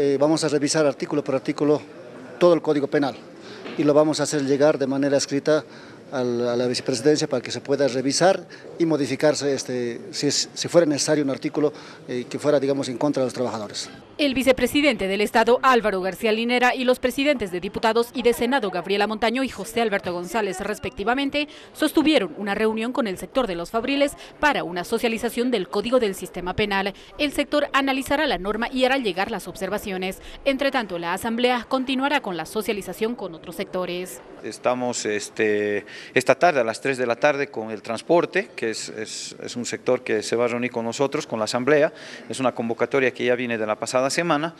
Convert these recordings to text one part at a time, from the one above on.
Eh, vamos a revisar artículo por artículo todo el Código Penal y lo vamos a hacer llegar de manera escrita a la vicepresidencia para que se pueda revisar y modificarse, este, si, si fuera necesario, un artículo eh, que fuera, digamos, en contra de los trabajadores. El vicepresidente del Estado, Álvaro García Linera, y los presidentes de diputados y de Senado, Gabriela Montaño y José Alberto González, respectivamente, sostuvieron una reunión con el sector de los fabriles para una socialización del Código del Sistema Penal. El sector analizará la norma y hará llegar las observaciones. Entre tanto, la Asamblea continuará con la socialización con otros sectores. Estamos este, esta tarde a las 3 de la tarde con el transporte, que es, un sector que se va a reunir con nosotros, con la asamblea, es una convocatoria que ya viene de la pasada semana.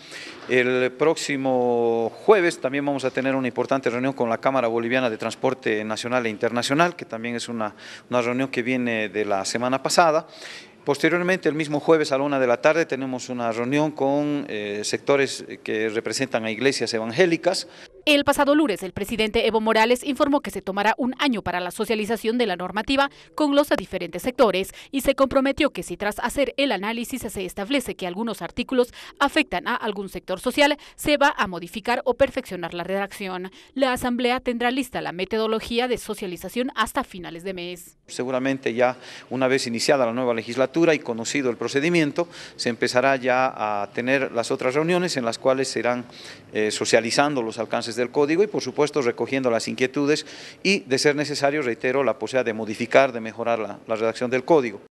El próximo jueves también vamos a tener una importante reunión con la Cámara Boliviana de Transporte Nacional e Internacional, que también es una, reunión que viene de la semana pasada. Posteriormente, el mismo jueves a la una de la tarde, tenemos una reunión con eh, sectores que representan a iglesias evangélicas. El pasado lunes, el presidente Evo Morales informó que se tomará un año para la socialización de la normativa con los diferentes sectores y se comprometió que si tras hacer el análisis se establece que algunos artículos afectan a algún sector social, se va a modificar o perfeccionar la redacción. La Asamblea tendrá lista la metodología de socialización hasta finales de mes. Seguramente ya una vez iniciada la nueva legislatura y conocido el procedimiento, se empezará ya a tener las otras reuniones en las cuales se eh, socializando los alcances del código y, por supuesto, recogiendo las inquietudes y, de ser necesario, reitero, la posibilidad de modificar, de mejorar la redacción del código.